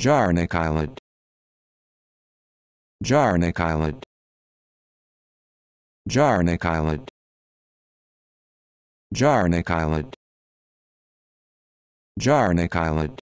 Jarnik Island Jarnik Island Jarnik Island Jarnik Island Jarnik Island